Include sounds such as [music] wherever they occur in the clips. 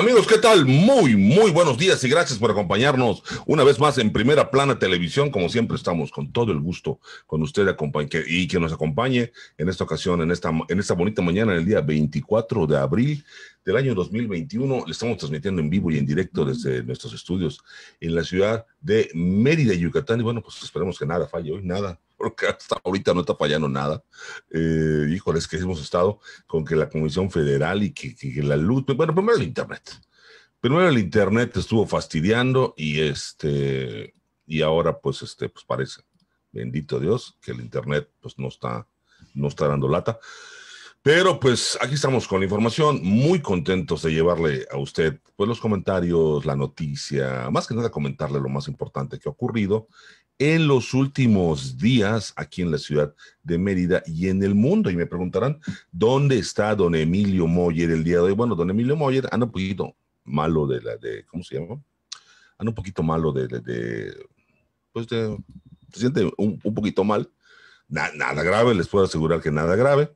Amigos, ¿qué tal? Muy, muy buenos días y gracias por acompañarnos una vez más en Primera Plana Televisión. Como siempre, estamos con todo el gusto con usted y que nos acompañe en esta ocasión, en esta, en esta bonita mañana, en el día 24 de abril del año 2021. Le estamos transmitiendo en vivo y en directo desde nuestros estudios en la ciudad de Mérida, Yucatán. Y bueno, pues esperemos que nada falle hoy, nada porque hasta ahorita no está fallando nada. Eh, híjole, es que hemos estado con que la Comisión Federal y que, la luz, bueno, primero el Internet. Primero el Internet estuvo fastidiando y este, y ahora pues este, pues parece, bendito Dios, que el Internet pues no está, no está dando lata. Pero pues aquí estamos con la información, muy contentos de llevarle a usted pues los comentarios, la noticia, más que nada comentarle lo más importante que ha ocurrido en los últimos días aquí en la ciudad de Mérida y en el mundo. Y me preguntarán, ¿dónde está don Emilio Moyer el día de hoy? Bueno, don Emilio Moyer anda un poquito malo de la de, ¿cómo se llama? Anda un poquito malo de, pues de, se siente un, poquito mal. nada grave, les puedo asegurar que nada grave,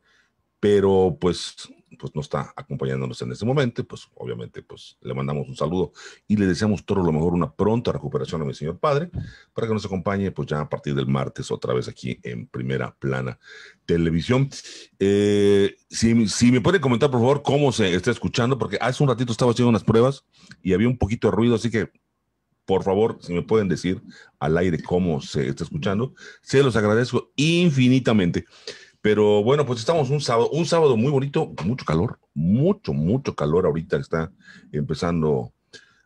pero pues pues no está acompañándonos en este momento, pues obviamente pues le mandamos un saludo y le deseamos todo lo mejor, una pronta recuperación a mi señor padre, para que nos acompañe pues ya a partir del martes otra vez aquí en Primera Plana Televisión. Eh, si, si, me pueden comentar por favor cómo se está escuchando, porque hace un ratito estaba haciendo unas pruebas y había un poquito de ruido, así que por favor, si me pueden decir al aire cómo se está escuchando, se los agradezco infinitamente. Pero bueno, pues estamos un sábado, un sábado muy bonito, mucho calor, mucho, mucho calor ahorita está empezando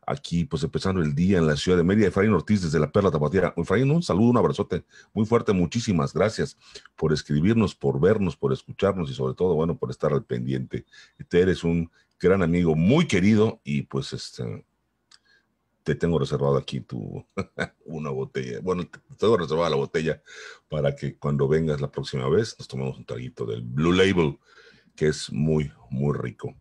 aquí, pues empezando el día en la ciudad de Mérida. Efraín Ortiz desde la Perla Tapatía. Efraín, un saludo, un abrazote muy fuerte. Muchísimas gracias por escribirnos, por vernos, por escucharnos y sobre todo, bueno, por estar al pendiente. Te eres un gran amigo, muy querido y pues este, te tengo reservado aquí tu [laughs] una botella. Bueno, tengo reservada la botella para que cuando vengas la próxima vez nos tomemos un traguito del Blue Label, que es muy, muy rico.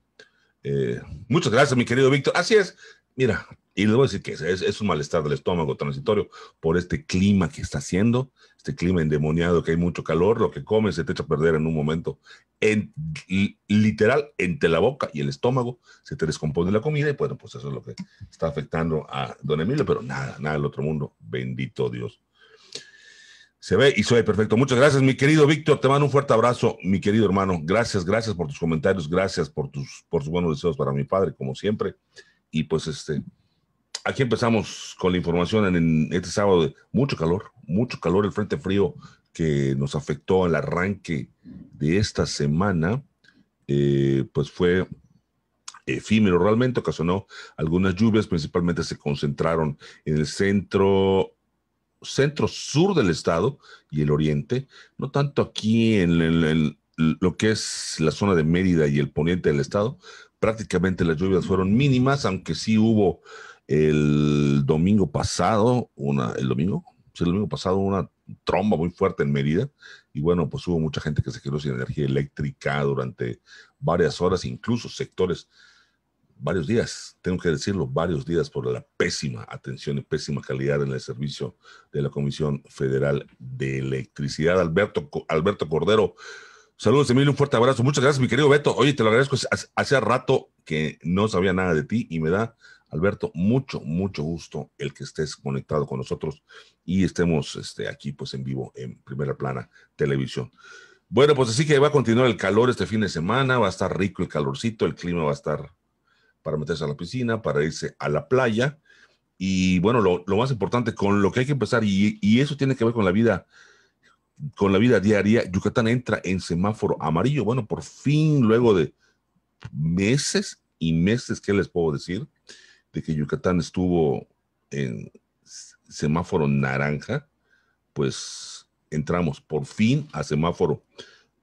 Eh, muchas gracias, mi querido Víctor. Así es. Mira, y le voy a decir que es, es, un malestar del estómago transitorio por este clima que está haciendo este clima endemoniado, que hay mucho calor, lo que comes se te echa a perder en un momento. En, literal, entre la boca y el estómago se te descompone la comida y bueno, pues eso es lo que está afectando a don Emilio, pero nada, nada del otro mundo. Bendito Dios. Se ve y soy perfecto. Muchas gracias, mi querido Víctor. Te mando un fuerte abrazo, mi querido hermano. Gracias, gracias por tus comentarios, gracias por tus, por tus buenos deseos para mi padre, como siempre. Y pues este, Aquí empezamos con la información en, este sábado mucho calor, mucho calor, el frente frío que nos afectó al arranque de esta semana, eh, pues fue efímero realmente, ocasionó algunas lluvias, principalmente se concentraron en el centro centro sur del estado y el oriente, no tanto aquí en, en lo que es la zona de Mérida y el poniente del estado, prácticamente las lluvias fueron mínimas, aunque sí hubo el domingo pasado, una, el domingo, el domingo pasado, una tromba muy fuerte en Mérida. Y bueno, pues hubo mucha gente que se quedó sin energía eléctrica durante varias horas, incluso sectores, varios días, tengo que decirlo, varios días por la pésima atención y pésima calidad en el servicio de la Comisión Federal de Electricidad. Alberto, Alberto Cordero, saludos Emilio, un fuerte abrazo. Muchas gracias, mi querido Beto. Oye, te lo agradezco. Hace rato que no sabía nada de ti y me da Alberto, mucho, mucho gusto el que estés conectado con nosotros y estemos este, aquí pues en vivo en Primera Plana Televisión. Bueno, pues así que va a continuar el calor este fin de semana, va a estar rico el calorcito, el clima va a estar para meterse a la piscina, para irse a la playa. Y bueno, lo, más importante con lo que hay que empezar, y, y eso tiene que ver con la vida con la vida diaria, Yucatán entra en semáforo amarillo. Bueno, por fin, luego de meses y meses, ¿qué les puedo decir? que Yucatán estuvo en semáforo naranja, pues entramos por fin a semáforo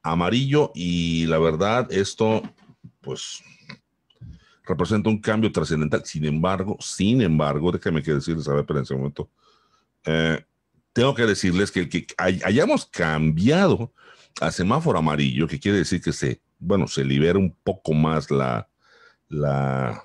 amarillo y la verdad esto pues representa un cambio trascendental. Sin embargo, sin embargo, déjame que decirles, a ver, pero en ese momento, eh, tengo que decirles que el que hayamos cambiado a semáforo amarillo, que quiere decir que se, bueno, se libera un poco más la, la,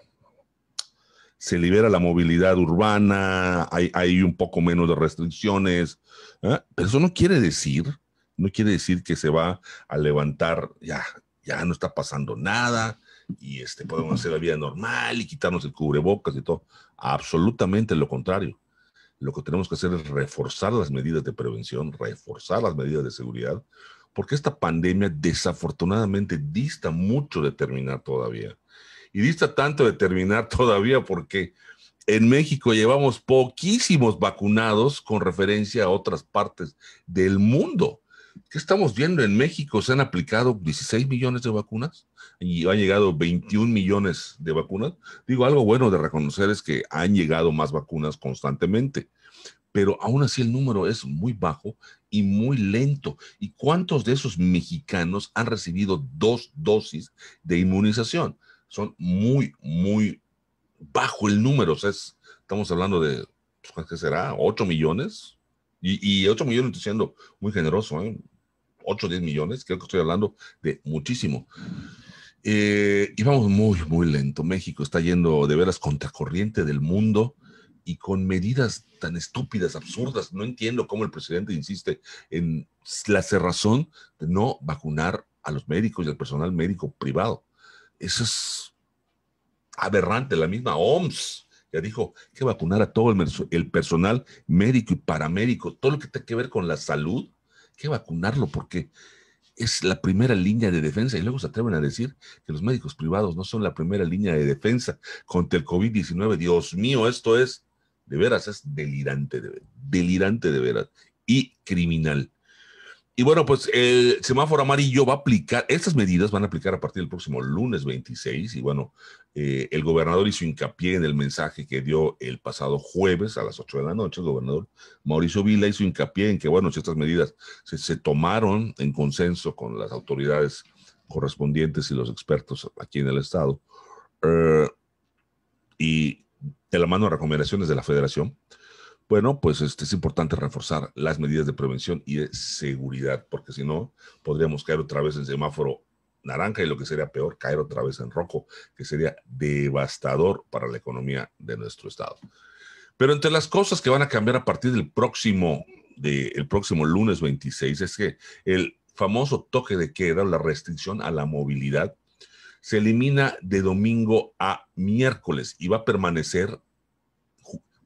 se libera la movilidad urbana, hay, un poco menos de restricciones. ¿eh? Pero eso no quiere decir, no quiere decir que se va a levantar, ya, ya no está pasando nada y este, podemos hacer la vida normal y quitarnos el cubrebocas y todo. Absolutamente lo contrario. Lo que tenemos que hacer es reforzar las medidas de prevención, reforzar las medidas de seguridad, porque esta pandemia desafortunadamente dista mucho de terminar todavía y dista tanto de terminar [laughs] todavía porque en México llevamos poquísimos vacunados con referencia a otras partes del mundo. ¿Qué estamos viendo en México? Se han aplicado 16 millones de vacunas y han llegado 21 millones de vacunas. Digo, algo bueno de reconocer es que han llegado más vacunas constantemente, pero aún así el número es muy bajo y muy lento. ¿Y cuántos de esos mexicanos han recibido dos dosis de inmunización? son muy, muy bajo el número. estamos hablando de, ¿qué pues, será? ¿8 millones? Y, y 8 millones estoy siendo muy generoso, ¿eh? 8 o 10 millones, creo que estoy hablando de muchísimo. Eh, y vamos muy, muy lento. México está yendo de veras contracorriente del mundo y con medidas tan estúpidas, absurdas. No entiendo cómo el presidente insiste en la cerrazón de no vacunar a los médicos y al personal médico privado. Eso es aberrante. La misma OMS ya dijo que vacunar a todo el, personal médico y paramédico, todo lo que tenga que ver con la salud, que vacunarlo porque es la primera línea de defensa. Y luego se atreven a decir que los médicos privados no son la primera línea de defensa contra el COVID-19. Dios mío, esto es, de veras, es delirante, de, delirante de veras y criminal. Y bueno, pues el eh, semáforo amarillo va a aplicar, estas medidas van a aplicar a partir del próximo lunes 26 y bueno, eh, el gobernador hizo hincapié en el mensaje que dio el pasado jueves a las 8 de la noche, el gobernador Mauricio Vila hizo hincapié en que bueno, si estas medidas se, tomaron en consenso con las autoridades correspondientes y los expertos aquí en el estado eh, y de la mano de recomendaciones de la federación, bueno, pues este, es importante reforzar las medidas de prevención y de seguridad, porque si no, podríamos caer otra vez en semáforo naranja y lo que sería peor, caer otra vez en rojo, que sería devastador para la economía de nuestro estado. Pero entre las cosas que van a cambiar a partir del próximo, de, el próximo lunes 26 es que el famoso toque de queda, la restricción a la movilidad, se elimina de domingo a miércoles y va a permanecer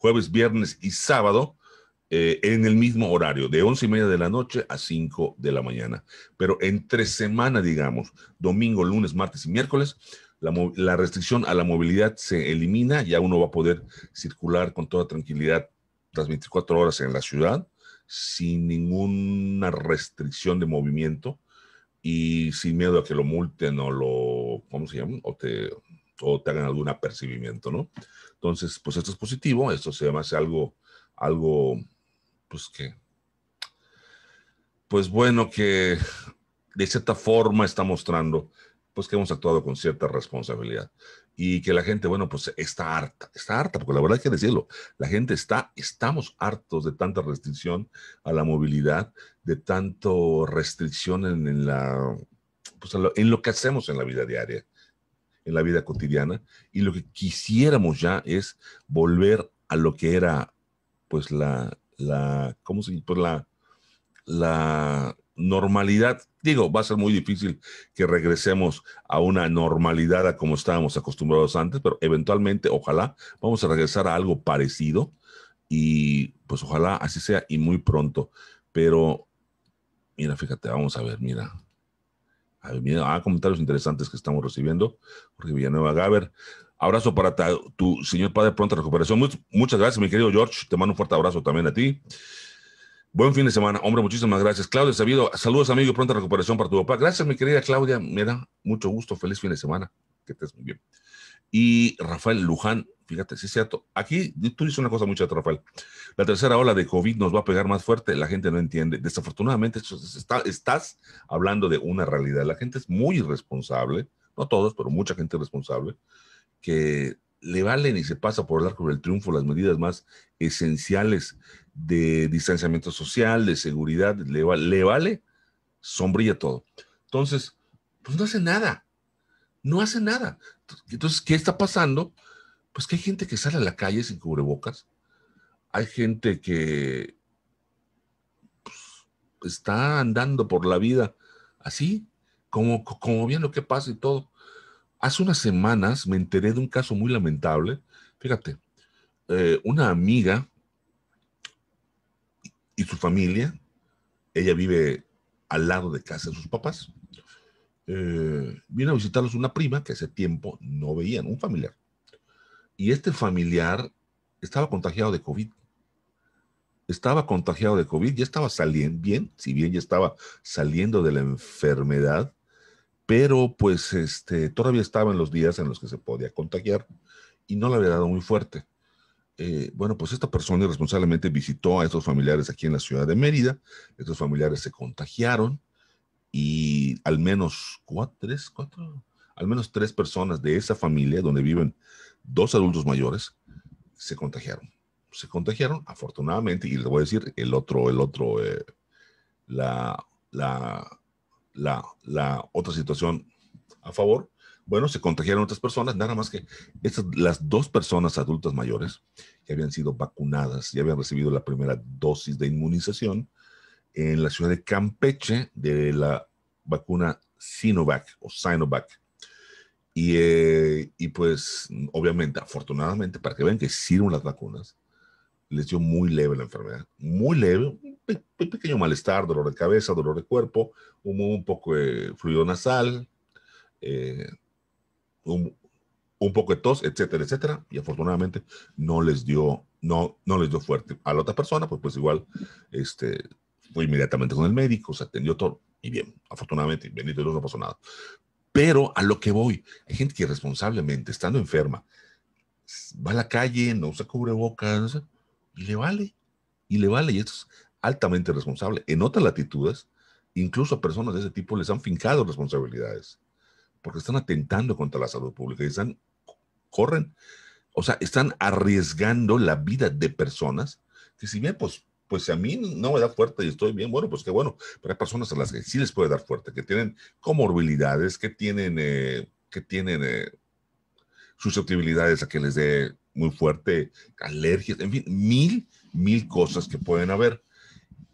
jueves, viernes y sábado eh, en el mismo horario, de once y media de la noche a 5 de la mañana. Pero entre semana, digamos, domingo, lunes, martes y miércoles, la, restricción a la movilidad se elimina, ya uno va a poder circular con toda tranquilidad las 24 horas en la ciudad sin ninguna restricción de movimiento y sin miedo a que lo multen o lo, ¿cómo se llama? O te, o te hagan algún apercibimiento, ¿no? Entonces, pues esto es positivo, esto se llama hace algo, algo, pues que, pues bueno, que de cierta forma está mostrando, pues que hemos actuado con cierta responsabilidad y que la gente, bueno, pues está harta, está harta, porque la verdad hay que decirlo, la gente está, estamos hartos de tanta restricción a la movilidad, de tanto restricción en, la, pues en lo que hacemos en la vida diaria en la vida cotidiana y lo que quisiéramos ya es volver a lo que era pues la, la ¿cómo se pues, la, la normalidad. Digo, va a ser muy difícil que regresemos a una normalidad a como estábamos acostumbrados antes, pero eventualmente, ojalá, vamos a regresar a algo parecido y pues ojalá así sea y muy pronto. Pero, mira, fíjate, vamos a ver, mira, a, mira, ah, comentarios interesantes que estamos recibiendo. Jorge Villanueva Gaber. Abrazo para tu señor padre, pronta recuperación. muchas gracias, mi querido George. Te mando un fuerte abrazo también a ti. Buen fin de semana, hombre, muchísimas gracias. Claudia Sabido, saludos, amigo, pronta recuperación para tu papá. Gracias, mi querida Claudia. me da mucho gusto, feliz fin de semana. Que estés muy bien y Rafael Luján. Fíjate, sí es cierto. Aquí tú dices una cosa mucha, Rafael. La tercera ola de COVID nos va a pegar más fuerte, la gente no entiende. Desafortunadamente, estás hablando de una realidad. La gente es muy irresponsable, no todos, pero mucha gente responsable, que le valen y se pasa por el arco del triunfo las medidas más esenciales de distanciamiento social, de seguridad, le, vale le vale sombrilla todo. Entonces, pues no hace nada no hace nada. Entonces, ¿qué está pasando? Pues que hay gente que sale a la calle sin cubrebocas. Hay gente que pues, está andando por la vida así, como, como bien lo que pasa y todo. Hace unas semanas me enteré de un caso muy lamentable. Fíjate, eh, una amiga y su familia, ella vive al lado de casa de sus papás. Eh, vino a visitarlos una prima que hace tiempo no veían, un familiar. Y este familiar estaba contagiado de COVID. Estaba contagiado de COVID, ya estaba saliendo bien, si bien ya estaba saliendo de la enfermedad, pero pues este, todavía estaba en los días en los que se podía contagiar y no la había dado muy fuerte. Eh, bueno, pues esta persona irresponsablemente visitó a estos familiares aquí en la ciudad de Mérida, estos familiares se contagiaron, y al menos cuatro, tres, cuatro, al menos tres personas de esa familia donde viven dos adultos mayores se contagiaron. Se contagiaron, afortunadamente, y les voy a decir, el otro, el otro, eh, la, la, la, la otra situación a favor bueno, se contagiaron otras personas, nada más que esas las dos personas adultas mayores que habían sido vacunadas, y habían recibido la primera dosis de inmunización, en la ciudad de Campeche de la vacuna Sinovac o Sinovac. Y, eh, y pues, obviamente, afortunadamente, para que vean que sirven las vacunas, les dio muy leve la enfermedad, muy leve, un pequeño malestar, dolor de cabeza, dolor de cuerpo, un, un poco de fluido nasal, eh, un, poco de tos, etcétera, etcétera, y afortunadamente no les dio, no, no les dio fuerte. A la otra persona, pues, pues igual, este, fue inmediatamente con el médico, se atendió todo, y bien, afortunadamente, bendito Dios, no pasó nada. Pero a lo que voy, hay gente que responsablemente, estando enferma, va a la calle, no usa cubrebocas, y le vale, y le vale, y esto es altamente responsable. En otras latitudes, incluso a personas de ese tipo les han fincado responsabilidades, porque están atentando contra la salud pública y están, corren, o sea, están arriesgando la vida de personas que si bien, pues, pues a mí no me da fuerte y estoy bien, bueno, pues qué bueno, pero hay personas a las que sí les puede dar fuerte, que tienen comorbilidades, que tienen, eh, que tienen eh, susceptibilidades a que les dé muy fuerte, alergias, en fin, mil, mil cosas que pueden haber.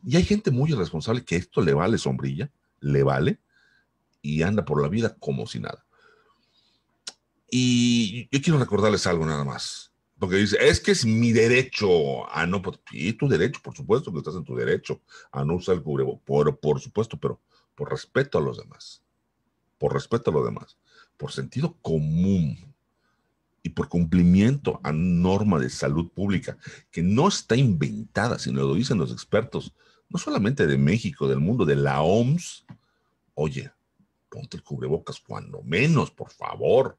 Y hay gente muy irresponsable que esto le vale sombrilla, le vale, y anda por la vida como si nada. Y yo quiero recordarles algo nada más. Porque dice, es que es mi derecho. a no, y tu derecho, por supuesto que estás en tu derecho a no usar el cubrebocas. Por, por supuesto, pero por respeto a los demás. Por respeto a los demás. Por sentido común y por cumplimiento a norma de salud pública, que no está inventada, sino lo dicen los expertos, no solamente de México, del mundo, de la OMS. Oye, ponte el cubrebocas cuando menos, por favor.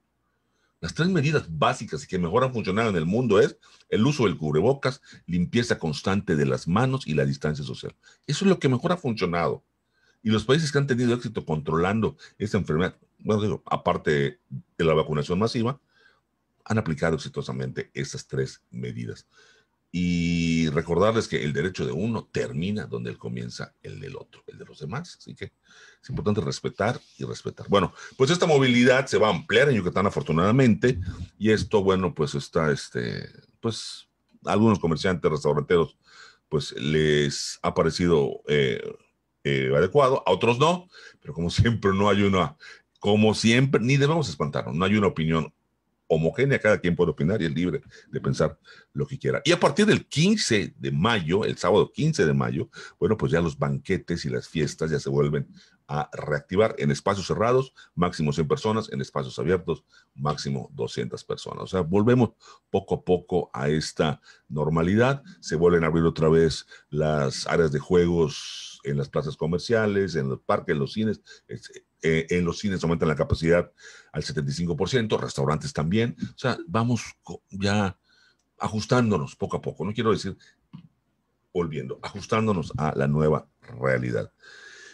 Las tres medidas básicas que mejor han funcionado en el mundo es el uso del cubrebocas, limpieza constante de las manos y la distancia social. Eso es lo que mejor ha funcionado. Y los países que han tenido éxito controlando esa enfermedad, bueno, digo, aparte de la vacunación masiva, han aplicado exitosamente esas tres medidas y recordarles que el derecho de uno termina donde él comienza el del otro, el de los demás. Así que es importante respetar y respetar. Bueno, pues esta movilidad se va a ampliar en Yucatán afortunadamente y esto, bueno, pues está, este, pues algunos comerciantes, restauranteros, pues les ha parecido eh, eh, adecuado, a otros no, pero como [laughs] siempre no hay una, como siempre, ni debemos espantarnos, no hay una opinión homogénea, cada quien puede opinar y es libre de pensar lo que quiera. Y a partir del 15 de mayo, el sábado 15 de mayo, bueno, pues ya los banquetes y las fiestas ya se vuelven a reactivar en espacios cerrados, máximo 100 personas, en espacios abiertos, máximo 200 personas. O sea, volvemos poco a poco a esta normalidad. Se vuelven a abrir otra vez las áreas de juegos en las plazas comerciales, en los parques, en los cines. Eh, en los cines aumentan la capacidad al 75%, restaurantes también. O sea, vamos ya ajustándonos poco a poco. No quiero decir volviendo, ajustándonos a la nueva realidad.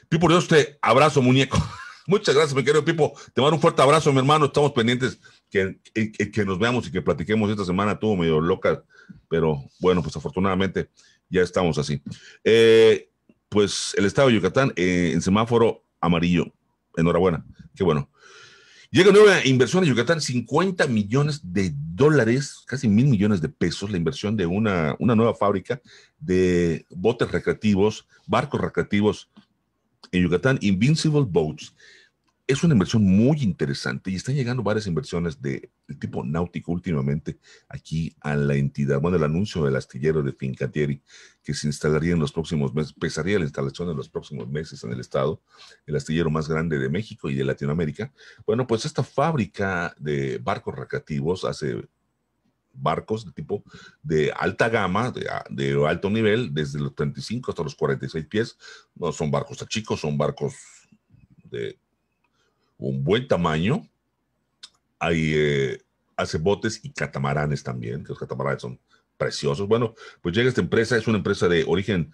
Pipo Dios, te abrazo, muñeco. [laughs] Muchas gracias, mi querido Pipo. Te mando un fuerte abrazo, mi hermano. Estamos pendientes que, que, nos veamos y que platiquemos esta semana. estuvo medio loca, pero bueno, pues afortunadamente ya estamos así. Eh, pues el estado de Yucatán eh, en semáforo amarillo. Enhorabuena, qué bueno. Llega nueva inversión en Yucatán, 50 millones de dólares, casi mil millones de pesos, la inversión de una nueva fábrica de botes recreativos, barcos recreativos en Yucatán, Invincible Boats, es una inversión muy interesante y están llegando varias inversiones de, tipo náutico últimamente aquí a la entidad. Bueno, el anuncio del astillero de Fincantieri que se instalaría en los próximos meses, pesaría la instalación en los próximos meses en el estado, el astillero más grande de México y de Latinoamérica. Bueno, pues esta fábrica de barcos recreativos hace barcos de tipo de alta gama, de, alto nivel, desde los 35 hasta los 46 pies. No son barcos tan chicos, son barcos de un buen tamaño. Hay, eh, hace botes y catamaranes también, que los catamaranes son preciosos. Bueno, pues llega esta empresa, es una empresa de origen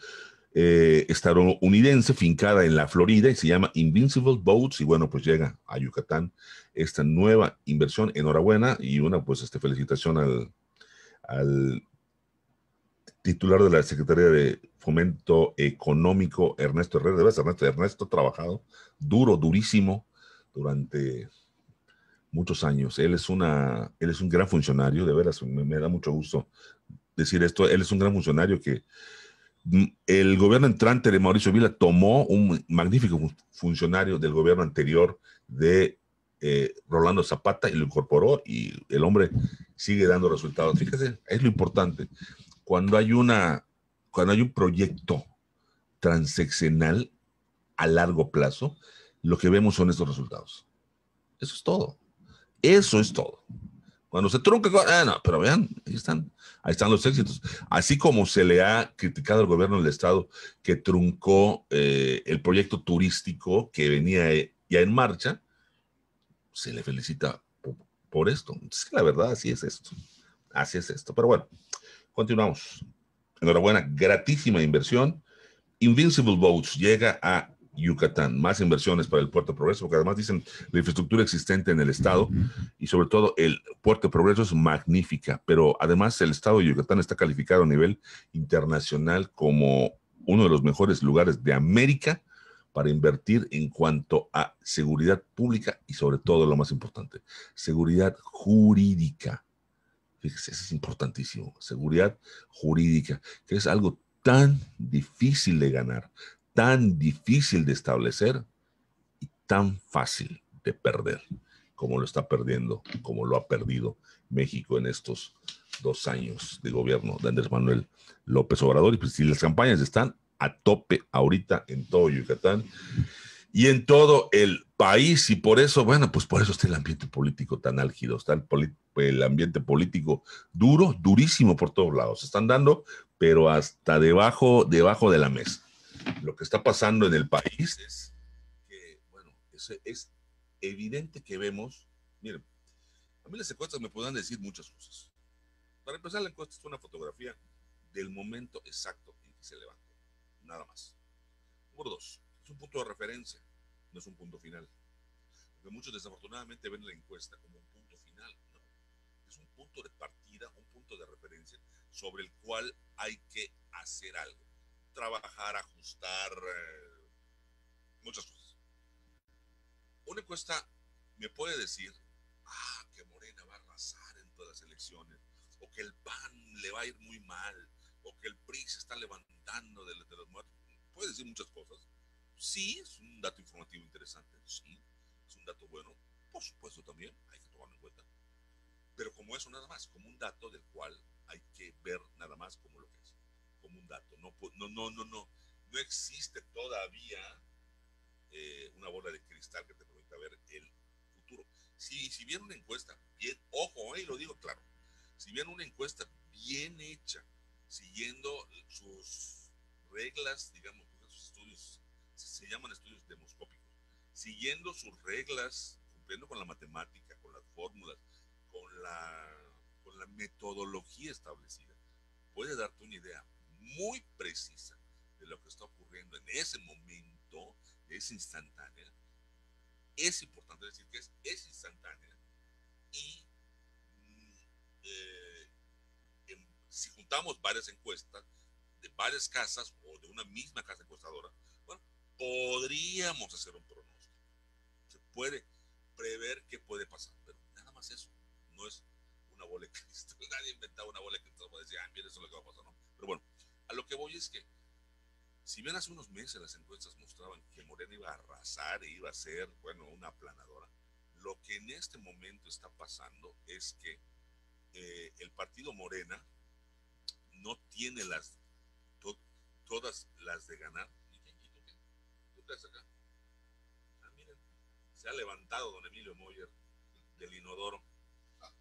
eh, estadounidense, fincada en la Florida y se llama Invincible Boats. Y bueno, pues llega a Yucatán esta nueva inversión. Enhorabuena y una, pues, este, felicitación al, titular de la Secretaría de Fomento Económico, Ernesto Herrera. De Ernesto, Ernesto ha trabajado duro, durísimo durante muchos años. Él es, una, él es un gran funcionario, de veras, me, da mucho gusto decir esto. Él es un gran funcionario que mm, el gobierno entrante de Mauricio Vila tomó un magnífico funcionario del gobierno anterior de eh, Rolando Zapata y lo incorporó y el hombre sigue dando resultados. Fíjese, es lo importante. Cuando hay una, cuando hay un proyecto transeccional a largo plazo, lo que vemos son estos resultados. Eso es todo. Eso es todo. Cuando se trunca, ah, no, pero vean, ahí están, ahí están los éxitos. Así como se le ha criticado al gobierno del Estado que truncó eh, el proyecto turístico que venía eh, ya en marcha, se le felicita por, por esto. Es que la verdad, así es esto. Así es esto. Pero bueno, continuamos. Enhorabuena, gratísima inversión. Invincible Boats llega a Yucatán, más inversiones para el puerto progreso, porque además dicen la infraestructura existente en el estado y sobre todo el puerto progreso es magnífica, pero además el estado de Yucatán está calificado a nivel internacional como uno de los mejores lugares de América para invertir en cuanto a seguridad pública y sobre todo lo más importante, seguridad jurídica. Fíjese, eso es importantísimo, seguridad jurídica, que es algo tan difícil de ganar, tan difícil de establecer y tan fácil de perder como lo está perdiendo, como lo ha perdido México en estos dos años de gobierno de Andrés Manuel López Obrador. Y pues, si las campañas están a tope ahorita en todo Yucatán y en todo el país. Y por eso, bueno, pues por eso está el ambiente político tan álgido, está el, el ambiente político duro, durísimo por todos lados. Se están dando, pero hasta debajo, debajo de la mesa lo que está pasando en el país es que, bueno, es, evidente que vemos, miren, a mí las encuestas me pueden decir muchas cosas. Para empezar, la encuesta es una fotografía del momento exacto en que se levantó, nada más. Número dos, es un punto de referencia, no es un punto final. Porque muchos desafortunadamente ven la encuesta como un punto final, no. Es un punto de partida, un punto de referencia sobre el cual hay que hacer algo trabajar, ajustar, eh, muchas cosas. Una encuesta me puede decir, ah, que Morena va a arrasar en todas las elecciones, o que el PAN le va a ir muy mal, o que el PRI se está levantando de, de los muertos. Puede decir muchas cosas. Sí, es un dato informativo interesante, sí, es un dato bueno, por supuesto también, hay que tomarlo en cuenta. Pero como eso nada más, como un dato del cual hay que ver nada más como lo que como un dato. No, no, no, no, no. No existe todavía eh, una bola de cristal que te permita ver el futuro. Si, si una encuesta, bien, ojo, eh, lo digo claro, si bien una encuesta bien hecha, siguiendo sus reglas, digamos, sus estudios, se llaman estudios demoscópicos, siguiendo sus reglas, cumpliendo con la matemática, con las fórmulas, con la, con la metodología establecida, puede darte una idea muy precisa de lo que está ocurriendo en ese momento, es instantánea, es importante decir que es, instantánea y mm, eh, si juntamos varias encuestas de varias casas o de una misma casa encuestadora, bueno, podríamos hacer un pronóstico. Se puede prever qué puede pasar, pero nada más eso. No es una bola de cristal. [laughs] Nadie inventa una bola de cristal para decir, ah, eso es lo que va a pasar, ¿no? Pero bueno, a lo que voy es que, si bien hace unos meses las encuestas mostraban que Morena iba a arrasar e iba a ser, bueno, una aplanadora, lo que en este momento está pasando es que eh, el partido Morena no tiene las todas las de ganar. ¿Y quién ¿Tú estás acá? Ah, miren, se ha levantado don Emilio Moyer del inodoro. Ah,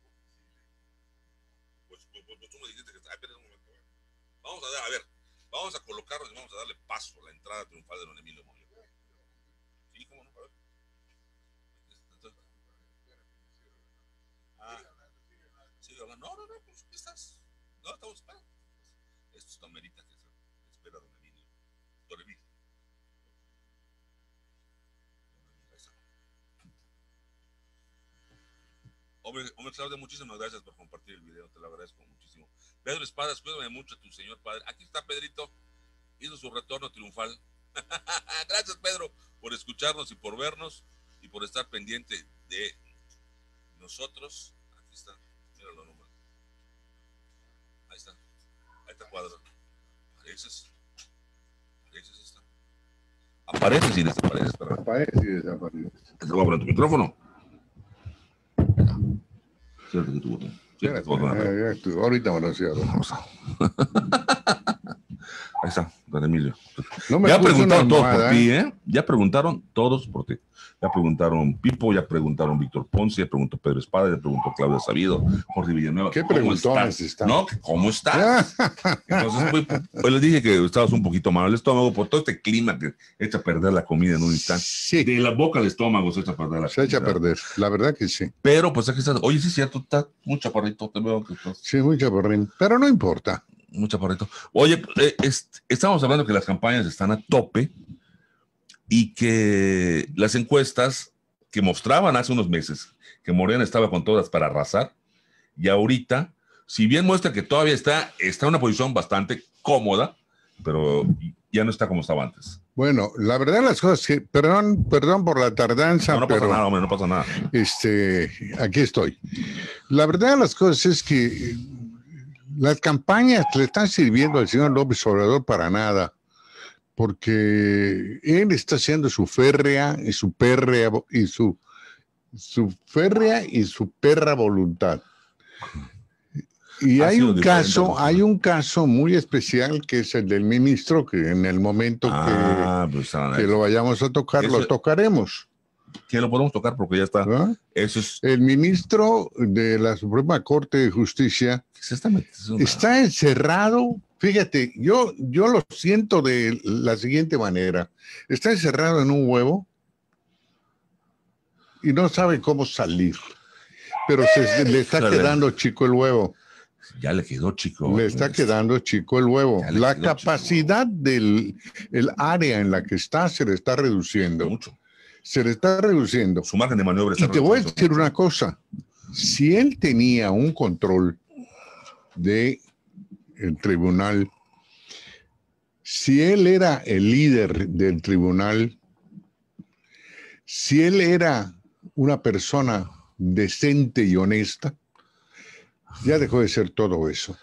pues, pues, pues, pues, tú me dijiste que... Ay, espera un momento. Vamos a ver a ver, vamos a colocarnos y vamos a darle paso a la entrada triunfal de don Emilio Moya. Sí, cómo no, a ver. Ah, ¿sí? ah, sigue hablando. No, no, no, pues ¿qué estás. No, estamos esperando. Esto es merita que se espera don Emilio. Don Emilio. Hombre, hombre Claudia, muchísimas gracias por compartir el video, te lo agradezco muchísimo. Pedro Espadas, cuídame mucho tu señor padre. Aquí está Pedrito, hizo su retorno triunfal. [laughs] Gracias, Pedro, por escucharnos y por vernos y por estar pendiente de nosotros. Aquí está, mira los números. Ahí está, ahí está cuadro. Apareces, apareces, está. Apareces y desapareces, perdón. Apareces y desapareces. Te voy a tu micrófono. Cierto tu botón. じゃなく悪い球出すやろ、さん。Ahí está, don Emilio. ya preguntaron todos por ti, ¿eh? ¿eh? Ya preguntaron todos por ti. Ya preguntaron Pipo, ya preguntaron Víctor Ponce, ya preguntó Pedro Espada, ya preguntó Claudia Sabido, Jorge Villanueva. ¿Qué Está? No, ¿cómo estás? [laughs] Entonces, pues, pues, les dije que estabas un poquito mal el estómago por todo este clima que echa a perder la comida en un instante. Sí. De la boca al estómago se echa a perder la comida. Se echa a perder, la verdad que sí. Pero, pues, aquí estás. Oye, sí, es cierto, estás muy chaparrito, te veo que estás. Sí, muy chaparrín, pero no importa. Muchas Oye, eh, estamos hablando que las campañas están a tope y que las encuestas que mostraban hace unos meses que Morena estaba con todas para arrasar, y ahorita, si bien muestra que todavía está, está en una posición bastante cómoda, pero ya no está como estaba antes. Bueno, la verdad las cosas que, perdón, perdón por la tardanza. No, no pasa nada, hombre, no pasa nada. Este, aquí estoy. La verdad las cosas es que las campañas le están sirviendo al señor López Obrador para nada, porque él está haciendo su férrea y su perrea y su, su férrea y su perra voluntad. Y hay un caso, hay un caso muy especial que es el del ministro, que en el momento que, ah, pues, ah, lo vayamos a tocar, lo tocaremos que lo podemos tocar porque ya está. ¿Ah? Eso es... El ministro de la Suprema Corte de Justicia está encerrado. Fíjate, yo, yo lo siento de la siguiente manera. Está encerrado en un huevo y no sabe cómo salir. Pero se, eh, le está quedando chico el huevo. Ya le quedó chico. Le está quedando chico el huevo. La capacidad del área en la que está se le está reduciendo. Mucho se le está reduciendo. Su margen de maniobra está Y te voy a decir una cosa. Si él tenía un control del el tribunal, si él era el líder del tribunal, si él era una persona decente y honesta, ya dejó de ser todo eso.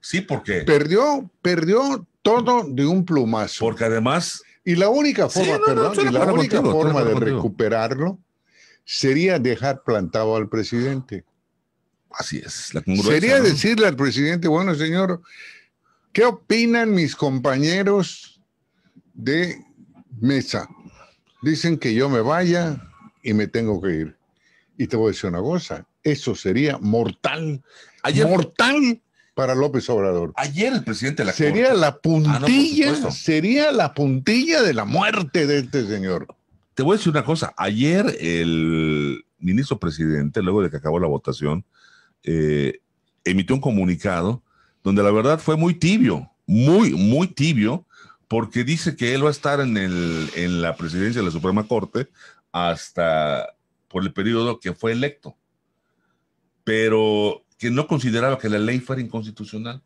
sí, porque perdió, perdió todo de un plumazo. Porque además y la única forma, perdón, la única forma de recuperarlo sería dejar plantado al presidente. Así es, Sería decirle al presidente, bueno, señor, ¿qué opinan mis compañeros de mesa? Dicen que yo me vaya y me tengo que ir. Y te voy a decir una cosa, eso sería mortal. mortal para López Obrador. Ayer el presidente de la Sería la ah, puntilla, sería la puntilla de la muerte de este señor. Te voy a decir una cosa. Ayer el ministro presidente, luego de que acabó la votación, eh, emitió un comunicado donde la verdad fue muy tibio, muy, muy tibio, porque dice que él va a estar en, en la presidencia de la Suprema Corte hasta por el periodo que fue electo. Pero que no consideraba que la ley fuera inconstitucional.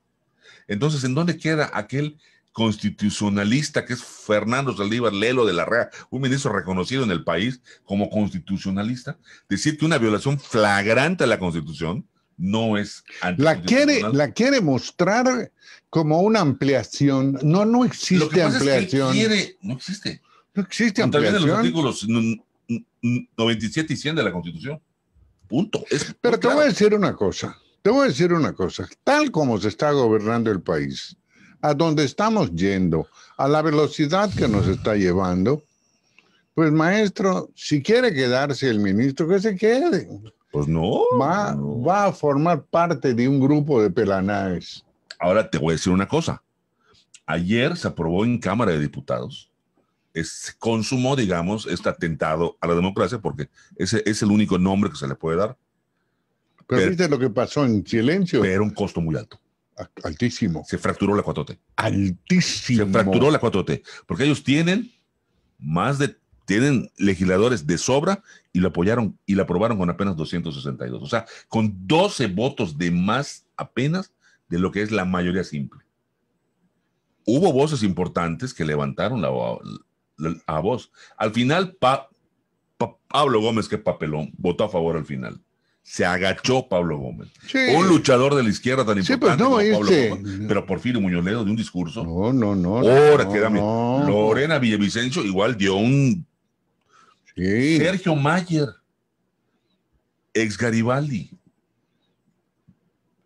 Entonces, ¿en dónde queda aquel constitucionalista que es Fernando Saldívar Lelo de la REA, un ministro reconocido en el país como constitucionalista? Decir que una violación flagrante a la Constitución no es la quiere La quiere mostrar como una ampliación. No, no existe ampliación. no existe. No existe ampliación. También en los artículos 97 y 100 de la Constitución. Punto. Pero te voy a decir una cosa, te voy a decir una cosa. Tal como se está gobernando el país, a donde estamos yendo, a la velocidad que nos está llevando, pues maestro, si quiere quedarse el ministro, que se quede. Pues no. Va, va a formar parte de un grupo de pelanaes. Ahora te voy a decir una cosa. Ayer se aprobó en Cámara de Diputados consumó, digamos, este atentado a la democracia, porque ese es el único nombre que se le puede dar. Pero, viste lo que pasó en silencio. Pero un costo muy alto. Altísimo. Se fracturó la 4T. Altísimo. Se fracturó la 4T. Porque ellos tienen más de, tienen legisladores de sobra y lo apoyaron y la aprobaron con apenas 262. O sea, con 12 votos de más apenas de lo que es la mayoría simple. Hubo voces importantes que levantaron la, a vos. Al final, Pablo Gómez, qué papelón, votó a favor al final. Se agachó Pablo Gómez. Un luchador de la izquierda tan pues, importante no, Pero por fin de un discurso. No, no, no. Ahora Lorena Villavicencio igual dio un. Sergio Mayer, ex Garibaldi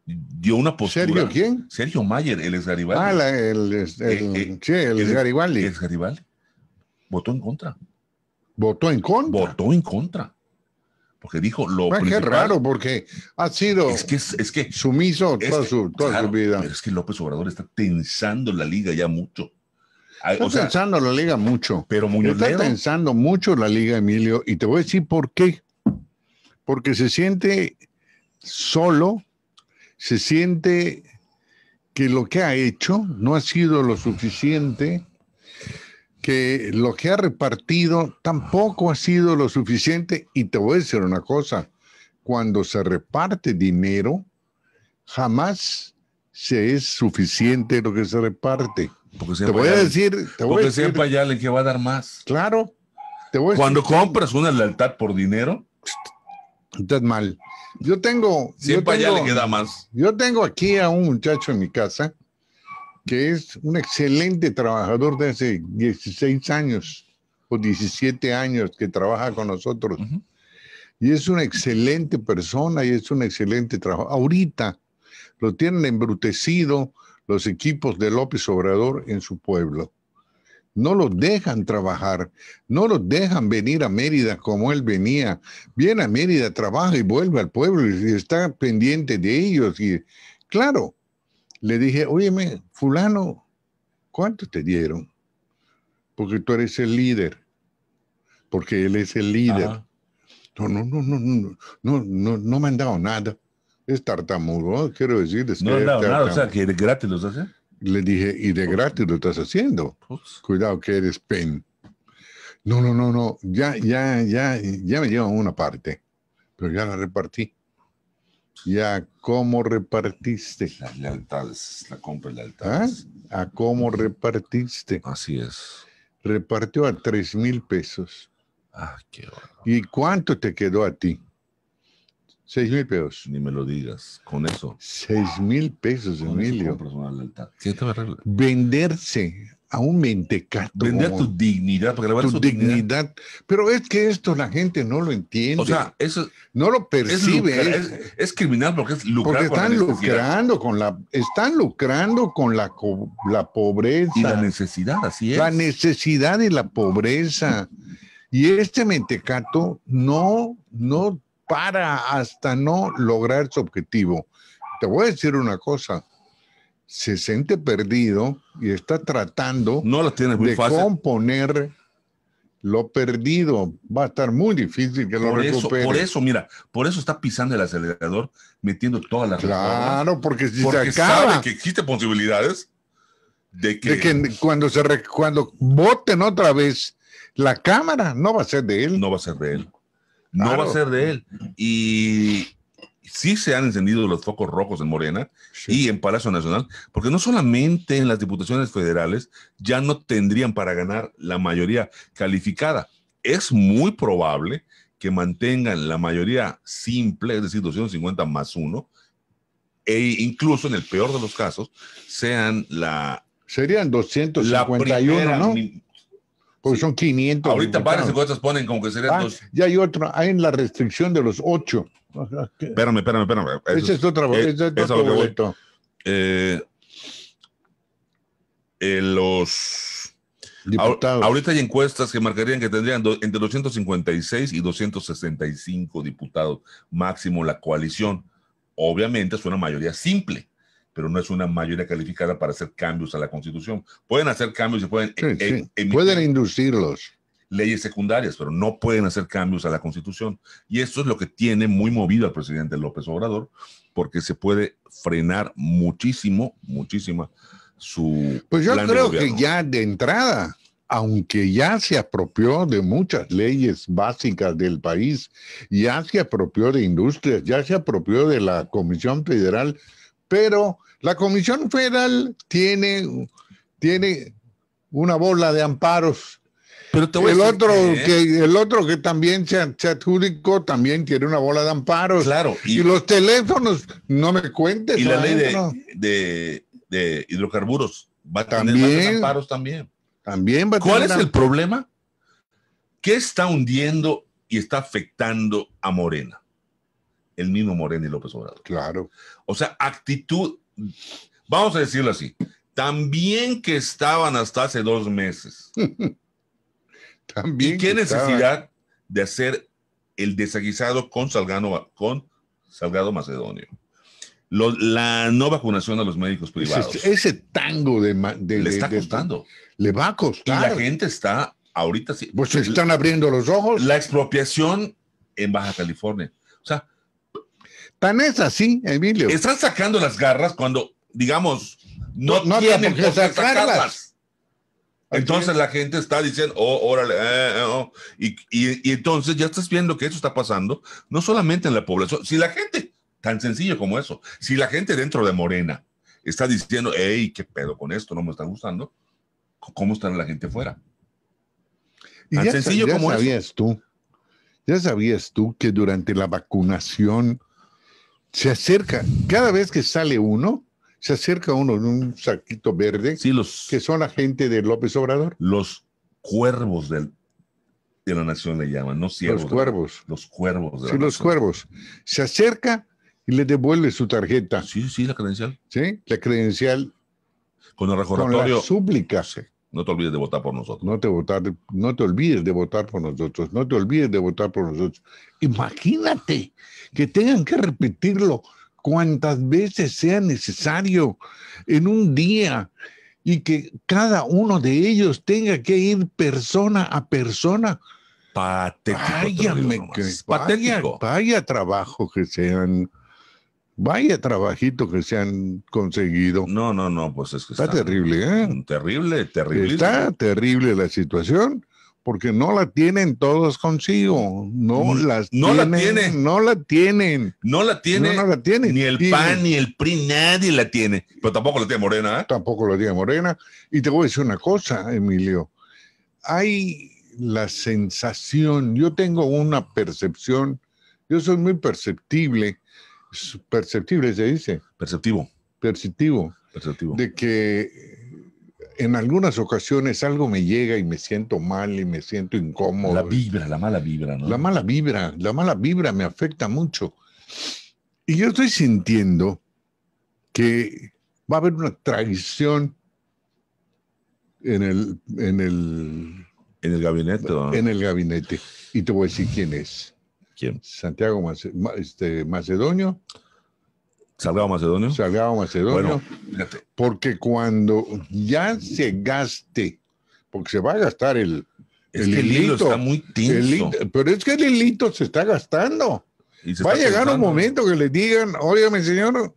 dio una postura. ¿Sergio quién? Sergio Mayer, el ex Garibaldi. Ah, el, eh, eh, el, el, Ex Garibaldi votó en contra. ¿Votó en contra? Votó en contra. Porque dijo lo pues raro, porque ha sido es que, es que, sumiso toda, su, toda su, vida. es que López Obrador está tensando la liga ya mucho. Ah, está tensando la liga mucho. Pero Muñoz Está tensando mucho la liga, Emilio, y te voy a decir por qué. Porque se siente solo, se siente que lo que ha hecho no ha sido lo suficiente que lo que ha repartido tampoco ha sido lo suficiente. Y te voy a decir una cosa, cuando se reparte dinero, jamás se es suficiente lo que se reparte. Porque te voy a decir, te voy a decir, siempre que va a dar más. Claro. Te voy a cuando compras una lealtad por dinero, estás mal. Yo tengo. Siempre yo tengo, hay que da más. Yo tengo aquí a un muchacho en mi casa que es un excelente trabajador de hace 16 años o 17 años que trabaja con nosotros. Y es una excelente persona y es un excelente trabajo. Ahorita lo tienen embrutecido los equipos de López Obrador en su pueblo. No los dejan trabajar, no los dejan venir a Mérida como él venía. Viene a Mérida, trabaja y vuelve al pueblo y está pendiente de ellos. Y claro, le dije, óyeme, fulano, ¿cuánto te dieron? Porque tú eres el líder, porque él es el líder. No, no, no, no, no, no, me han dado nada. Es tartamudo, ah, quiero decir. Es no, han dado nada, o sea, que de gratis los hace. Le dije, y de pues, gratis lo estás haciendo. Pues. Cuidado que eres pen. No, no, no, no, ya, ya, ya, ya me llevan una parte, pero ya la repartí. Ya, ¿cómo repartiste? Las lealtades, la compra de lealtades. ¿Ah? ¿A cómo repartiste? Así es. Repartió a tres mil pesos. Ah, qué bueno. ¿Y cuánto te quedó a ti? Seis mil pesos. Ni me lo digas, con eso. Seis mil pesos, Emilio. ¿Qué te va a Venderse a un mentecato. tu dignidad. tu, dignidad. Pero es que esto la gente no lo entiende. O sea, eso no lo percibe. Es, criminal porque es están lucrando con la, están lucrando con la, la pobreza. Y la necesidad, así es. La necesidad y la pobreza. Y este mentecato no, no para hasta no lograr su objetivo. Te voy a decir una cosa se siente perdido y está tratando de componer lo perdido. Va a estar muy difícil que lo recupere. por eso, mira, por eso está pisando el acelerador, metiendo todas las Claro, porque si se acaba, sabe que existe posibilidades de que, de que cuando se cuando voten otra vez la cámara no va a ser de él. No va a ser de él. No va a ser de él. Y sí se han encendido los focos rojos en Morena y en Palacio Nacional, porque no solamente en las diputaciones federales ya no tendrían para ganar la mayoría calificada, es muy probable que mantengan la mayoría simple, es decir, 250 más uno, e incluso en el peor de los casos, sean la... Serían 251, la ¿no? porque son 500. Ahorita varias encuestas ponen como que serían ah, dos. Ya hay otra, hay en la restricción de los ocho. Espérame, espérame, espérame. Esa es otra eh, es, es es eh, eh, los. Diputados. Ahorita hay encuestas que marcarían que tendrían entre 256 y 265 diputados máximo la coalición. Obviamente es una mayoría simple pero no es una mayoría calificada para hacer cambios a la Constitución. Pueden hacer cambios y pueden... E-, e-, pueden inducirlos. Leyes secundarias, pero no pueden hacer cambios a la Constitución. Y esto es lo que tiene muy movido al presidente López Obrador, porque se puede frenar muchísimo, muchísima su... Pues yo creo que ya de entrada, aunque ya se apropió de muchas leyes básicas del país, ya se apropió de industrias, ya se apropió de la Comisión Federal pero la Comisión Federal tiene, tiene una bola de amparos. Pero te el, otro ¿eh? que, el otro que también se, se, también tiene una bola de amparos. Y, los teléfonos, no me cuentes. Y la ley de, hidrocarburos va a tener más amparos también. ¿Cuál es el problema? ¿Qué está hundiendo y está afectando a Morena? el mismo Moreno y López Obrador. Claro. O sea, actitud, vamos a decirlo así, también que estaban hasta hace dos meses. [laughs] también. ¿Y qué necesidad de hacer el desaguisado con, Salgano, con Salgado Macedonio? la no vacunación a los médicos privados. Ese, tango de, Le está costando. le va a costar. Y la gente está ahorita sí. Pues se están abriendo los ojos. La expropiación en Baja California. Tan es así, Emilio. Están sacando las garras cuando, digamos, no, tienen por sacarlas. Entonces la gente está diciendo, oh, órale, eh, eh oh". Y, entonces ya estás viendo que eso está pasando, no solamente en la población, si la gente, tan sencillo como eso, si la gente dentro de Morena está diciendo, hey, qué pedo con esto, no me está gustando, ¿cómo está la gente fuera? Y ya sencillo como sabías tú, ya sabías tú que durante la vacunación se acerca, cada vez que sale uno, se acerca uno en un saquito verde, que son la gente de López Obrador. Los cuervos de la nación le llaman, no Los cuervos. Los cuervos. De sí, los cuervos. Se acerca y le devuelve su tarjeta. Sí, sí, la credencial. Sí, la credencial. Con el recordatorio. Con la súplica. No te olvides de votar por nosotros. No te, votar, no te olvides de votar por nosotros. No te olvides de votar por nosotros. Imagínate que tengan que repetirlo cuantas veces sea necesario en un día y que cada uno de ellos tenga que ir persona a persona. Patético. vaya, vaya trabajo que sean Vaya trabajito que se han conseguido. No, no, no, pues es que está, terrible, ¿eh? Mm, terrible, terrible. Está terrible la situación porque no la tienen todos consigo. No, mm, las no la tienen. No la tienen. No la tienen. No, la tienen. Ni el PAN, ni el PRI, nadie la tiene. Pero tampoco la tiene Morena. ¿eh? Tampoco la tiene Morena. Y te voy a decir una cosa, Emilio. Hay la sensación, yo tengo una percepción, yo soy muy perceptible perceptible, se dice. Perceptivo. Perceptivo. Perceptivo. De que en algunas ocasiones algo me llega y me siento mal y me siento incómodo. La vibra, la mala vibra, ¿no? La mala vibra, la mala vibra me afecta mucho. Y yo estoy sintiendo que va a haber una traición en el, en el, en el gabinete. En el gabinete. Y te voy a decir quién es. Santiago este, Macedonio. Salgado Macedonio. Salgado Macedonio. porque cuando ya se gaste, porque se va a gastar el, es está muy tinto. pero es que el delito se está gastando. va a llegar un momento que le digan, óigame señor,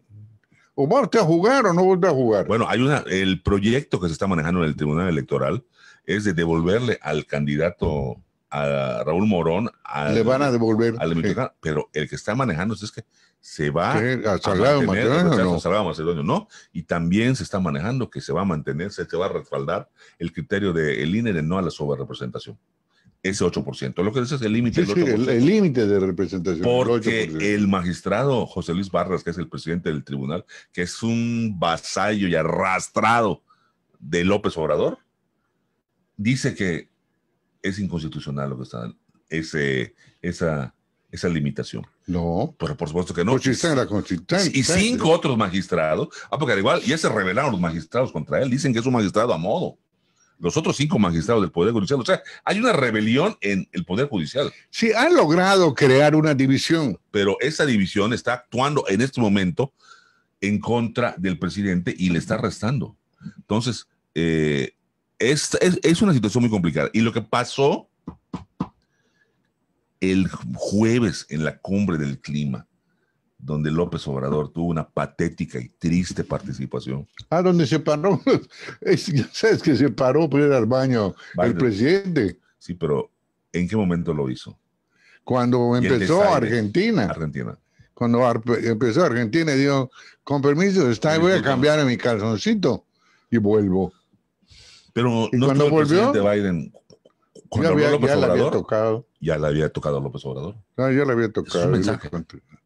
o va usted a jugar o no va a jugar. Bueno, hay una, el proyecto que se está manejando en el Tribunal Electoral es de devolverle al candidato a Raúl Morón. Le van a devolver. Al Pero el que está manejando es que se va a Salgado Macedonio, no. Y también se está manejando que se va a mantener, se va a respaldar el criterio del de, INE de no a la sobrerepresentación. Ese 8%. Lo que dice es el límite El límite de representación. Porque el, el magistrado José Luis Barras, que es el presidente del tribunal, que es un vasallo y arrastrado de López Obrador, dice que es inconstitucional lo que está ese, esa, esa limitación. No. Pero por supuesto que no. Y cinco otros magistrados. Ah, porque al igual, ya se rebelaron los magistrados contra él. Dicen que es un magistrado a modo. Los otros cinco magistrados del Poder Judicial. O sea, hay una rebelión en el Poder Judicial. Sí, han logrado crear una división. Pero esa división está actuando en este momento en contra del presidente y le está arrestando. Entonces, eh, es, una situación muy complicada. Y lo que pasó el jueves en la cumbre del clima, donde López Obrador tuvo una patética y triste participación. Ah, donde se paró, [laughs] ya sabes que se paró por ir al baño el presidente. Sí, pero ¿en qué momento lo hizo? Cuando empezó Argentina. Argentina. Cuando empezó Argentina, dijo, con permiso, está, voy a cambiar en mi calzoncito y vuelvo. Pero no cuando volvió, Biden. ya, le había tocado. Ya le había tocado a López Obrador. No, ya le había tocado. Es un mensaje.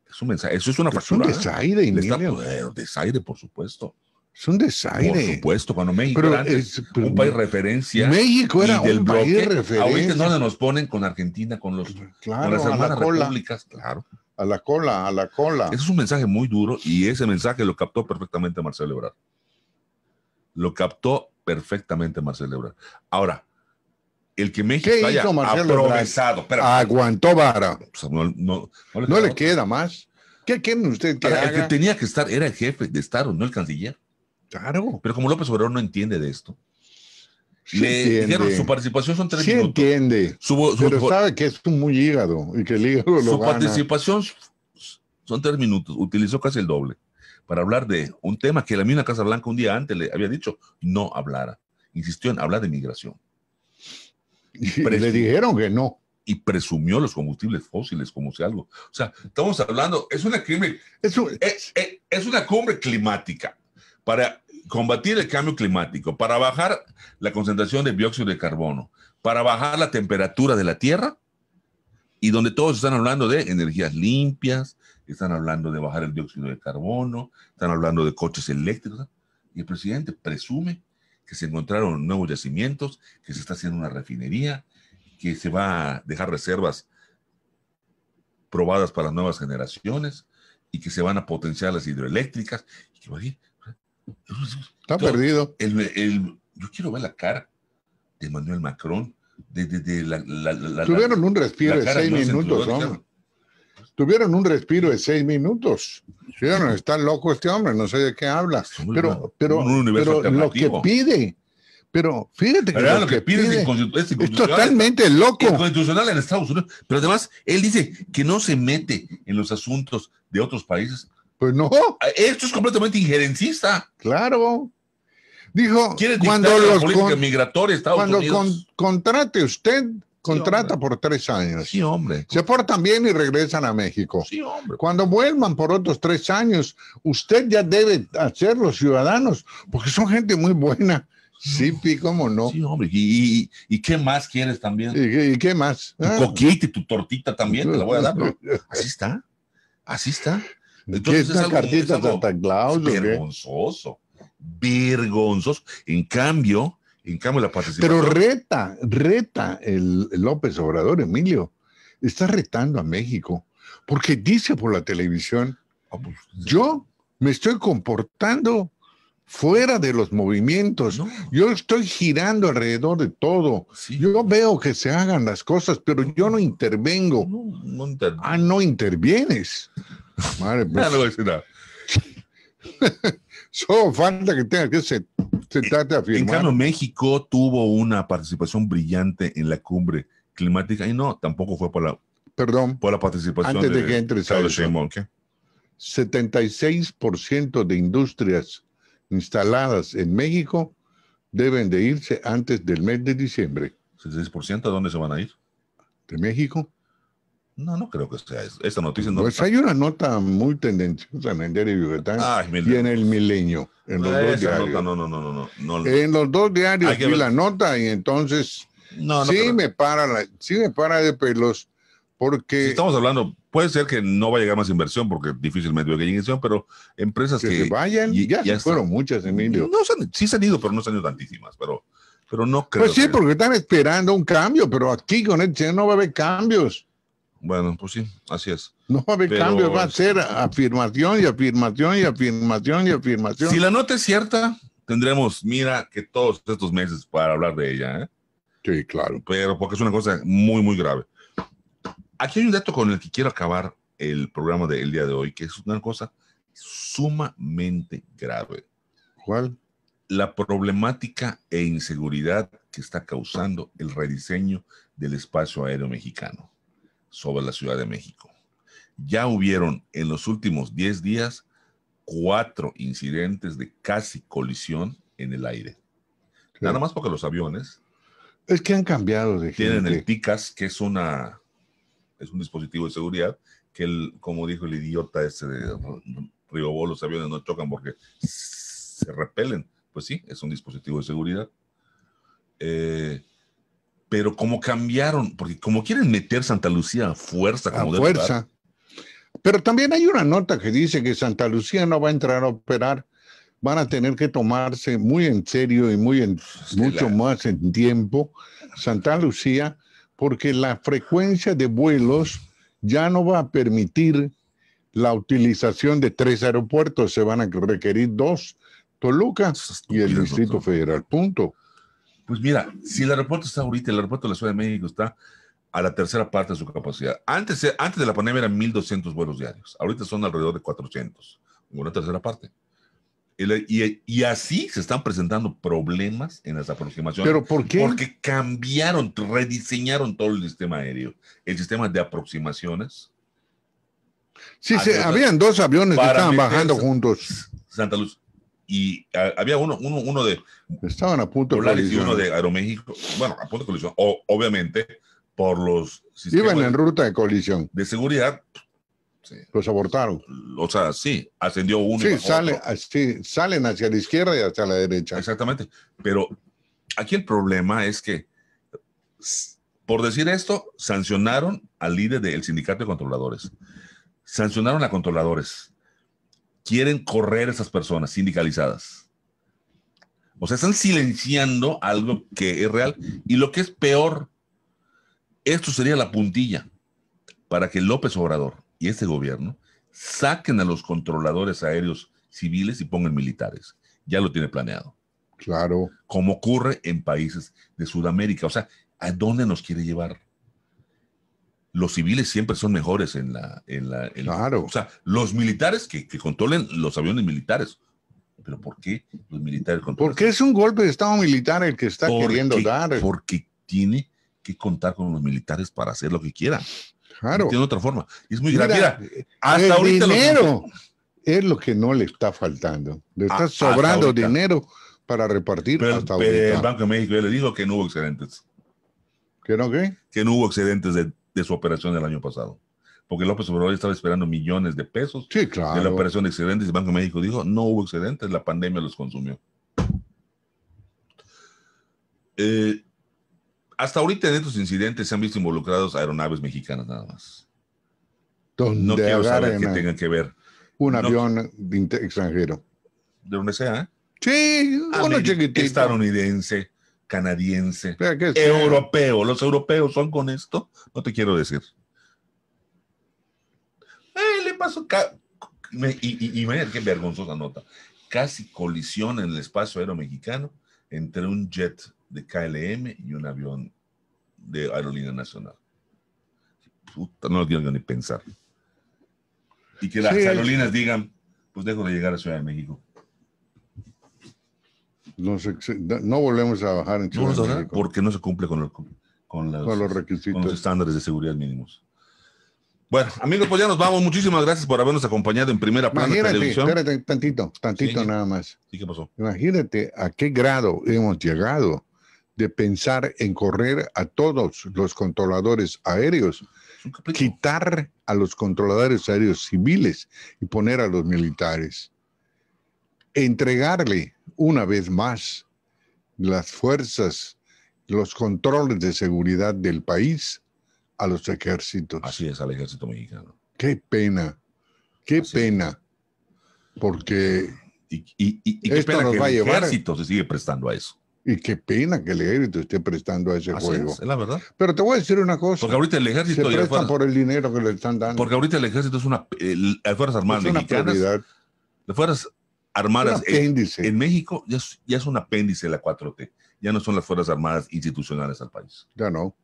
Es un mensaje. Eso es una factura. Es un desaire, Emilio. Eh, desaire, por supuesto. Es un desaire. Por supuesto, cuando México es, un país referencia. México era del un país de referencia. Ahorita no nos ponen con Argentina, con, los, con las hermanas repúblicas, claro. A la cola, a la cola. Ese es un mensaje muy duro y ese mensaje lo captó perfectamente Marcelo Ebrard. Lo captó perfectamente Marcelo Ebrard. Ahora, el que México ¿Qué aguantó vara. no, le, queda más. ¿Qué quieren ustedes que El que tenía que estar era el jefe de Estado, no el canciller. Claro. Pero como López Obrador no entiende de esto, le dijeron su participación son tres sí entiende. Su, pero sabe que es muy hígado y que el hígado lo Su participación son tres minutos, utilizó casi el doble para hablar de un tema que la misma Casa Blanca un día antes le había dicho no hablara. Insistió en hablar de migración. Y le dijeron que no. Y presumió los combustibles fósiles como si algo. O sea, estamos hablando, es una, crimen, eh, eh, es una cumbre climática para combatir el cambio climático, para bajar la concentración de dióxido de carbono, para bajar la temperatura de la Tierra y donde todos están hablando de energías limpias, están hablando de bajar el dióxido de carbono, están hablando de coches eléctricos, y el presidente presume que se encontraron nuevos yacimientos, que se está haciendo una refinería, que se va a dejar reservas probadas para las nuevas generaciones y que se van a potenciar las hidroeléctricas. está perdido. yo quiero ver la cara de Manuel Macron. De, la, Tuvieron un respiro de seis minutos, ¿no? tuvieron un respiro de seis minutos. Están está loco este hombre, no sé de qué hablas. Pero, pero, pero lo que pide, pero fíjate que es, totalmente loco. en Estados Unidos. Pero además, él dice que no se mete en los asuntos de otros países. Pues no. Esto es completamente injerencista. Claro. Dijo, cuando los con, migratorios Estados cuando contrate usted Contrata por tres años. Sí, hombre. Se portan bien y regresan a México. Sí, hombre. Cuando vuelvan por otros tres años, usted ya debe hacer los ciudadanos, porque son gente muy buena. Sí, Pi, cómo no. Sí, hombre. ¿Y, qué más quieres también? ¿Y, qué más? Tu ah. coquete, tu tortita también, te la voy a dar. [laughs] Así está. Así está. Entonces, ¿Qué es cartita Santa Vergonzoso. Vergonzoso. En cambio, la Pero reta, reta el, López Obrador, Emilio. Está retando a México porque dice por la televisión, ah, pues, yo me estoy comportando fuera de los movimientos, yo estoy girando alrededor de todo, yo veo que se hagan las cosas, pero yo no intervengo. No, Ah, no intervienes. [laughs] Madre mía. [laughs] Solo falta que tenga que se trata de En cambio, México tuvo una participación brillante en la cumbre climática y no, tampoco fue por la, Perdón, por la participación antes de, que entre Simón. 76% de industrias instaladas en México deben de irse antes del mes de diciembre. ¿76%? ¿A dónde se van a ir? ¿De México? No, no creo que sea eso. Esta noticia no. Pues hay una nota muy tendenciosa en el diario Yucatán y en el Milenio. En los dos diarios. no, no, no, no, no, En los dos diarios vi la nota y entonces no, sí, me para la, sí me para de pelos porque. estamos hablando, puede ser que no va a llegar más inversión porque difícilmente hay inversión, pero empresas que. que se vayan, y, ya, ya fueron muchas, Emilio. No, sí se han ido, pero no se han ido tantísimas, pero. Pero no pues creo. Pues sí, porque están esperando un cambio, pero aquí con el este no va a haber cambios. Bueno, pues sí, así es. No va a haber va a ser afirmación y afirmación y afirmación y afirmación. Si la nota es cierta, tendremos, mira, que todos estos meses para hablar de ella. ¿eh? Sí, claro. Pero porque es una cosa muy, muy grave. Aquí hay un dato con el que quiero acabar el programa del día de hoy, que es una cosa sumamente grave. ¿Cuál? La problemática e inseguridad que está causando el rediseño del espacio aéreo mexicano sobre la Ciudad de México. Ya hubieron en los últimos 10 días cuatro incidentes de casi colisión en el aire. Nada más porque los aviones... Es que han cambiado de Tienen el TICAS, que es, una, es un dispositivo de seguridad, que el, como dijo el idiota ese de los aviones no chocan porque se repelen. Pues sí, es un dispositivo de seguridad. Eh, pero como cambiaron, porque como quieren meter Santa Lucía a fuerza. Como a fuerza. Pero también hay una nota que dice que Santa Lucía no va a entrar a operar, van a tener que tomarse muy en serio y muy en, pues mucho más en tiempo Santa Lucía, porque la frecuencia de vuelos ya no va a permitir la utilización de tres aeropuertos, se van a requerir dos, Toluca y el Distrito Federal. Punto. Pues mira, si el aeropuerto está ahorita, el aeropuerto de la Ciudad de México está a la tercera parte de su capacidad. Antes, eh, antes de la pandemia eran 1.200 vuelos diarios, ahorita son alrededor de 400, una tercera parte. Y, así se están presentando problemas en las aproximaciones. ¿Pero por qué? Porque cambiaron, rediseñaron todo el sistema aéreo, el sistema de aproximaciones. Sí, se, habían dos aviones que estaban bajando juntos. Santa Luz y ah, había uno, uno, de... Estaban a punto de colisión. Y uno de Aeroméxico, bueno, a punto de colisión, obviamente por los... Sistemas Iban en ruta de colisión. De seguridad. Los abortaron. O sea, sí, ascendió uno. Sí, sale, ah, sí, salen hacia la izquierda y hacia la derecha. Exactamente. Pero aquí el problema es que, por decir esto, sancionaron al líder del sindicato de controladores. Sancionaron a controladores quieren correr esas personas sindicalizadas. O sea, están silenciando algo que es real. Y lo que es peor, esto sería la puntilla para que López Obrador y este gobierno saquen a los controladores aéreos civiles y pongan militares. Ya lo tiene planeado. Claro. Como ocurre en países de Sudamérica. O sea, ¿a dónde nos quiere llevar? los civiles siempre son mejores en la... claro. O sea, los militares que, controlen los aviones militares. Pero ¿por qué los militares controlan? Porque es un golpe de Estado militar el que está queriendo dar. Porque tiene que contar con los militares para hacer lo que quiera. Claro. tiene otra forma. Y Es muy Mira, grave. hasta el dinero es lo que no le está faltando. Le ah, está sobrando dinero para repartir pero, hasta pero El Banco de México ya le dijo que no hubo excedentes. ¿Que no qué? Que no hubo excedentes de, de su operación del año pasado. Porque López Obrador estaba esperando millones de pesos de la operación de excedentes. El Banco de México dijo, no hubo excedentes, la pandemia los consumió. Eh, hasta ahorita en estos incidentes se han visto involucrados aeronaves mexicanas nada más. no quiero saber que tengan que ver. Un avión extranjero. De donde sea, ¿eh? Sí, ah, Estadounidense canadiense, europeo. Los europeos son con esto, no te quiero decir. Eh, le pasó y, mira qué vergonzosa nota. Casi colisión en el espacio aéreo mexicano entre un jet de KLM y un avión de Aerolínea Nacional. no lo quiero ni pensar. Y que las aerolíneas digan, pues dejo de llegar a Ciudad de México no volvemos a bajar en Porque no se cumple con, los requisitos. Con los estándares de seguridad mínimos. Bueno, amigos, pues ya nos vamos. Muchísimas gracias por habernos acompañado en primera parte Imagínate, Espérate, tantito, tantito nada más. ¿Y qué pasó? Imagínate a qué grado hemos llegado de pensar en correr a todos los controladores aéreos, quitar a los controladores aéreos civiles y poner a los militares entregarle una vez más las fuerzas, los controles de seguridad del país a los ejércitos. Así es, al ejército mexicano. Qué pena, qué pena, porque y, El ejército se sigue prestando a eso. Y qué pena que el ejército esté prestando a ese juego. la verdad. Pero te voy a decir una cosa. Porque ahorita el ejército. Se prestan por el dinero que le están dando. Porque ahorita el ejército es una. las Fuerzas Armadas mexicanas armadas eh, En, México ya es, un apéndice la 4T. Ya no son las Fuerzas Armadas institucionales al país. Ya no.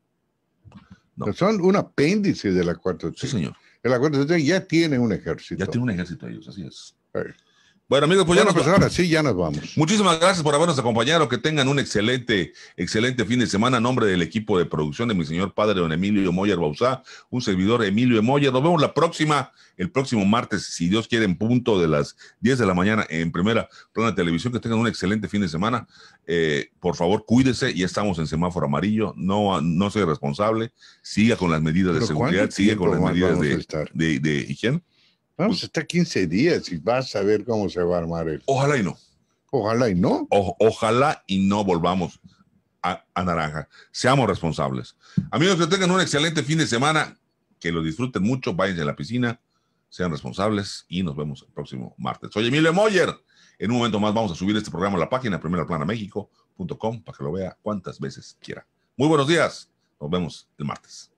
Son un apéndice de la 4T. Sí, señor. La 4T ya tiene un ejército. Ya tiene un ejército ellos, así es. Bueno, amigos, pues ya nos sí, ya nos vamos. Muchísimas gracias por habernos acompañado. Que tengan un excelente, excelente fin de semana. En nombre del equipo de producción de mi señor padre, don Emilio Moyer Bausá, un servidor Emilio Moyer. Nos vemos la próxima, el próximo martes, si Dios quiere, en punto de las 10 de la mañana en primera plana de televisión. Que tengan un excelente fin de semana. Eh, por favor, cuídese. Ya estamos en semáforo amarillo. No, no soy responsable. Siga con las medidas de seguridad, sigue con las medidas de, de, de higiene. Vamos está 15 días y vas a ver cómo se va a armar el. Ojalá y no. Ojalá y no. ojalá y no volvamos a, Naranja. Seamos responsables. Amigos, que tengan un excelente fin de semana, que lo disfruten mucho, váyanse a la piscina, sean responsables y nos vemos el próximo martes. Soy Emilio Moyer. En un momento más vamos a subir este programa a la página primeraplanamexico.com para que lo vea cuantas veces quiera. Muy buenos días. Nos vemos el martes.